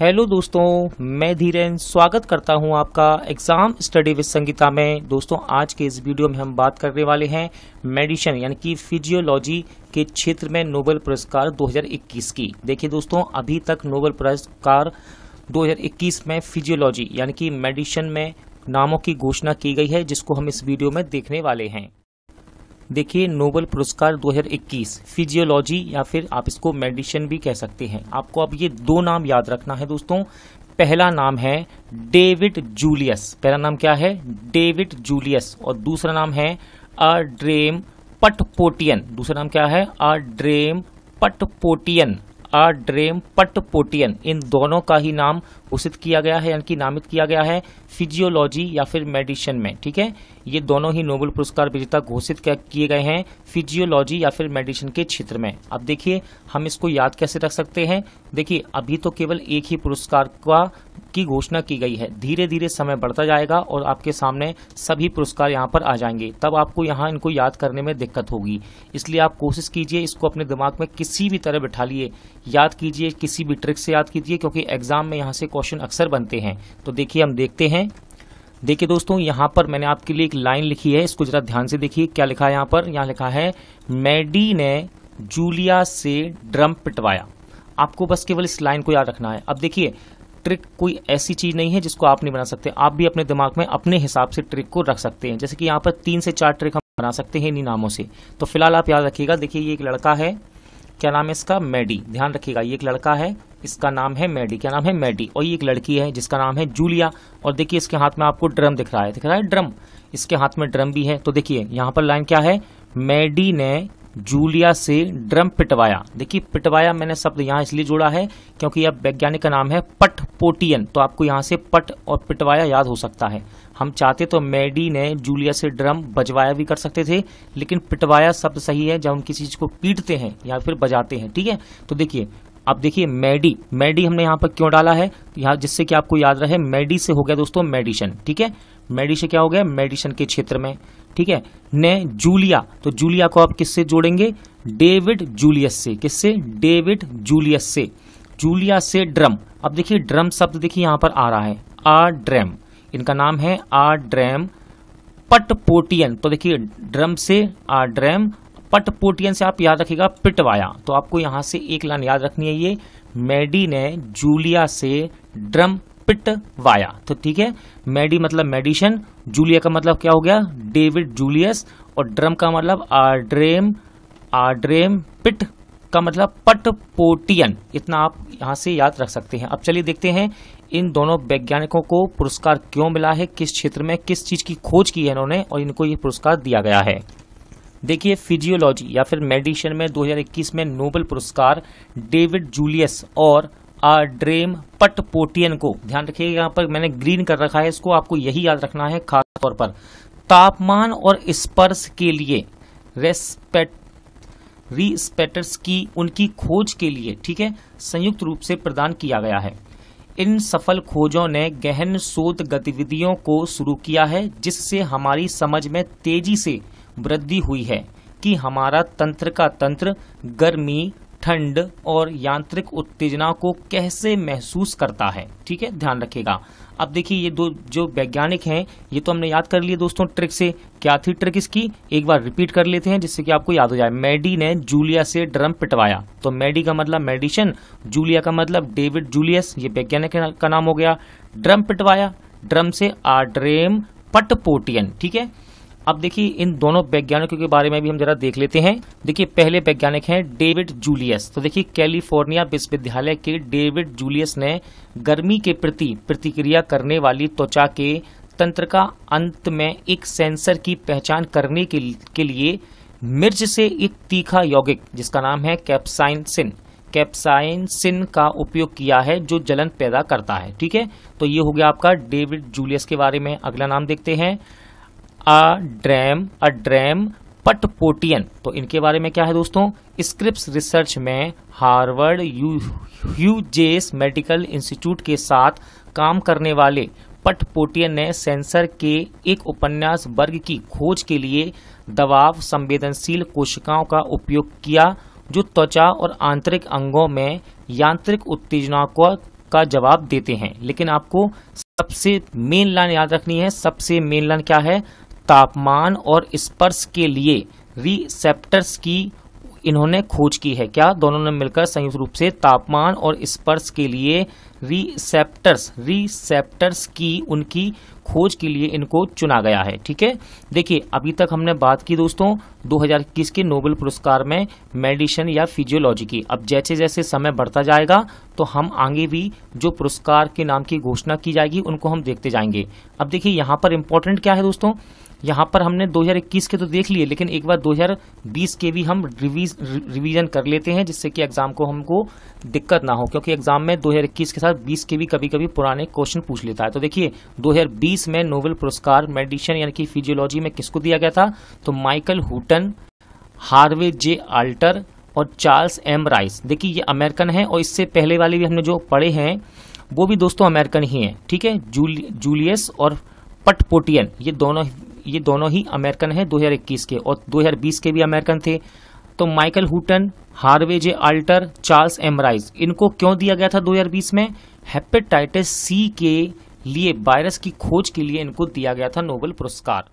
hello दोस्तों मैं धीरेन स्वागत करता हूं आपका एग्ज़ाम स्टडी विद संगीता में दोस्तों आज के इस वीडियो में हम बात करने वाले हैं मेडिसिन यानी कि फिजियोलॉजी के क्षेत्र में नोबेल पुरस्कार 2021 की देखिए दोस्तों अभी तक नोबेल पुरस्कार 2021 में फिजियोलॉजी यानी कि मेडिसिन में नामों की घोषणा की गई है जिसको हम इस वीडियो में देखने वाले हैं देखिए नोबल पुरस्कार 2021 फिजियोलॉजी या फिर आप इसको मेडिसिन भी कह सकते हैं आपको अब ये दो नाम याद रखना है दोस्तों पहला नाम है डेविड जूलियस पहला नाम क्या है डेविड जूलियस और दूसरा नाम है अड्रेम पटपोटियन दूसरा नाम क्या है अड्रेम पटपोटियन आर ड्रेम पटपोटियन इन दोनों का ही नाम घोषित किया गया है यानी कि नामित किया गया है फिजियोलॉजी या फिर मेडिसिन में ठीक है ये दोनों ही नोबेल पुरस्कार विजेता घोषित किए गए हैं फिजियोलॉजी या फिर मेडिसिन के क्षेत्र में अब देखिए हम इसको याद कैसे रख सकते हैं देखिए अभी तो केवल एक ही पुरस्कार का की घोषणा की गई है धीरे धीरे समय बढ़ता जाएगा और आपके सामने सभी पुरस्कार यहाँ पर आ जाएंगे तब आपको यहाँ इनको याद करने में दिक्कत होगी इसलिए आप कोशिश कीजिए इसको अपने दिमाग में किसी भी तरह बिठा लिए याद कीजिए किसी भी ट्रिक से याद कीजिए क्योंकि एग्जाम में यहाँ से क्वेश्चन अक्सर बनते हैं तो देखिए हम देखते हैं देखिए दोस्तों यहाँ पर मैंने आपके लिए एक लाइन लिखी है इसको जरा ध्यान से देखिए क्या लिखा है यहाँ पर यहाँ लिखा है मैडी ने जूलिया से ड्रम पिटवाया आपको बस केवल इस लाइन को याद रखना है अब देखिए ट्रिक कोई ऐसी चीज़ नहीं है जिसको आप नहीं बना सकते आप भी अपने दिमाग में अपने हिसाब से ट्रिक को रख सकते हैं जैसे कि यहाँ पर तीन से चार ट्रिक हम बना सकते हैं इन्हीं नामों से तो फिलहाल आप याद रखिएगा देखिए ये एक लड़का है क्या नाम है इसका मैडी ध्यान रखिएगा ये एक लड़का है इसका नाम है मैडी क्या नाम है मैडी और ये एक लड़की है जिसका नाम है जूलिया और देखिए इसके हाथ में आपको ड्रम दिख रहा है दिख रहा है ड्रम इसके हाथ में ड्रम भी है तो देखिए यहाँ पर लाइन क्या है मैडी ने जूलिया से ड्रम पिटवाया देखिए पिटवाया मैंने शब्द यहाँ इसलिए जोड़ा है क्योंकि यह वैज्ञानिक का नाम है पट पोटियन तो आपको यहाँ से पट और पिटवाया याद हो सकता है हम चाहते तो मैडी ने जूलिया से ड्रम बजवाया भी कर सकते थे लेकिन पिटवाया शब्द सही है जब हम किसी चीज़ को पीटते हैं या फिर बजाते हैं ठीक है तो देखिए अब देखिए मैडी मैडी हमने यहाँ पर क्यों डाला है यहाँ जिससे कि आपको याद रहे मैडी से हो गया दोस्तों मेडिशन ठीक है मेडी से क्या हो गया मेडिशन के क्षेत्र में ठीक है ने जूलिया तो जूलिया को आप किससे जोड़ेंगे डेविड जूलियस से किससे डेविड जूलियस से जूलिया से ड्रम अब देखिए ड्रम शब्द देखिए यहां पर आ रहा है आ ड्रैम इनका नाम है आ ड्रैम पटपोटियन तो देखिए ड्रम से आ ड्रैम पटपोटियन से आप याद रखिएगा पिटवाया तो आपको यहां से एक लाइन याद रखनी है ये मैडी ने जूलिया से ड्रम पिटवाया तो ठीक है मैडी मतलब मेडिशन जूलिया का मतलब क्या हो गया डेविड जूलियस और ड्रम का मतलब आड्रेम आड्रेम पिट का मतलब पटपोटियन इतना आप यहाँ से याद रख सकते हैं अब चलिए देखते हैं इन दोनों वैज्ञानिकों को पुरस्कार क्यों मिला है किस क्षेत्र में किस चीज़ की खोज की है इन्होंने और इनको ये पुरस्कार दिया गया है देखिए फिजियोलॉजी या फिर मेडिसिन में 2021 में नोबेल पुरस्कार डेविड जूलियस और आड्रेम पटपोटियन को ध्यान रखिएगा यहाँ पर मैंने ग्रीन कर रखा है इसको आपको यही याद रखना है खास तौर पर तापमान और स्पर्श के लिए रेस्पेट री स्पेटर्स की उनकी खोज के लिए ठीक है संयुक्त रूप से प्रदान किया गया है इन सफल खोजों ने गहन शोध गतिविधियों को शुरू किया है जिससे हमारी समझ में तेजी से वृद्धि हुई है कि हमारा तंत्र का तंत्र गर्मी ठंड और यांत्रिक उत्तेजना को कैसे महसूस करता है ठीक है ध्यान रखिएगा अब देखिए ये दो जो वैज्ञानिक हैं ये तो हमने याद कर लिए दोस्तों ट्रिक से क्या थी ट्रिक इसकी एक बार रिपीट कर लेते हैं जिससे कि आपको याद हो जाए मैडी ने जूलिया से ड्रम पिटवाया तो मैडी का मतलब मेडिशन जूलिया का मतलब डेविड जूलियस ये वैज्ञानिक का नाम हो गया ड्रम पिटवाया ड्रम से आड्रेम पटपोटियन ठीक है अब देखिए इन दोनों वैज्ञानिकों के बारे में भी हम जरा देख लेते हैं देखिए पहले वैज्ञानिक हैं डेविड जूलियस तो देखिए कैलिफोर्निया विश्वविद्यालय के डेविड जूलियस ने गर्मी के प्रति प्रतिक्रिया करने वाली त्वचा के तंत्र का अंत में एक सेंसर की पहचान करने के, लिए मिर्च से एक तीखा यौगिक जिसका नाम है कैप्साइनसिन कैप्साइनसिन का उपयोग किया है जो जलन पैदा करता है ठीक है तो ये हो गया आपका डेविड जूलियस के बारे में अगला नाम देखते हैं अ ड्रैम अ ड्रैम पटपोटियन तो इनके बारे में क्या है दोस्तों स्क्रिप्स रिसर्च में हार्वर्ड ह्यूजेस मेडिकल इंस्टीट्यूट के साथ काम करने वाले पटपोटियन ने सेंसर के एक उपन्यास वर्ग की खोज के लिए दबाव संवेदनशील कोशिकाओं का उपयोग किया जो त्वचा और आंतरिक अंगों में यांत्रिक उत्तेजना को का जवाब देते हैं लेकिन आपको सबसे मेन लाइन याद रखनी है सबसे मेन लाइन क्या है तापमान और स्पर्श के लिए रिसेप्टर्स की इन्होंने खोज की है क्या दोनों ने मिलकर संयुक्त रूप से तापमान और स्पर्श के लिए रिसेप्टर्स रिसेप्टर्स की उनकी खोज के लिए इनको चुना गया है ठीक है देखिए अभी तक हमने बात की दोस्तों 2021 के नोबेल पुरस्कार में मेडिसिन या फिजियोलॉजी की अब जैसे जैसे समय बढ़ता जाएगा तो हम आगे भी जो पुरस्कार के नाम की घोषणा की जाएगी उनको हम देखते जाएंगे अब देखिए यहाँ पर इम्पोर्टेंट क्या है दोस्तों यहाँ पर हमने 2021 के तो देख लिए लेकिन एक बार 2020 के भी हम रिवीज रिवीजन कर लेते हैं जिससे कि एग्जाम को हमको दिक्कत ना हो क्योंकि एग्जाम में 2021 के साथ 20 के भी कभी कभी पुराने क्वेश्चन पूछ लेता है तो देखिए 2020 में नोबेल पुरस्कार मेडिसिन यानी कि फिजियोलॉजी में किसको दिया गया था तो Michael Houghton Harvey J Alter और चार्ल्स एम राइस देखिए ये अमेरिकन है और इससे पहले वाले भी हमने जो पढ़े हैं वो भी दोस्तों अमेरिकन ही हैं ठीक है जूलियस और पटपोटियन ये दोनों ये दोनों ही अमेरिकन हैं 2021 के और 2020 के भी अमेरिकन थे तो Michael Houghton Harvey J Alter Charles M Rice इनको क्यों दिया गया था 2020 में हेपेटाइटिस सी के लिए वायरस की खोज के लिए इनको दिया गया था नोबेल पुरस्कार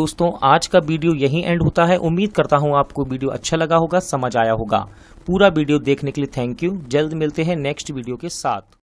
दोस्तों आज का वीडियो यही एंड होता है उम्मीद करता हूं आपको वीडियो अच्छा लगा होगा समझ आया होगा पूरा वीडियो देखने के लिए थैंक यू जल्द मिलते हैं नेक्स्ट वीडियो के साथ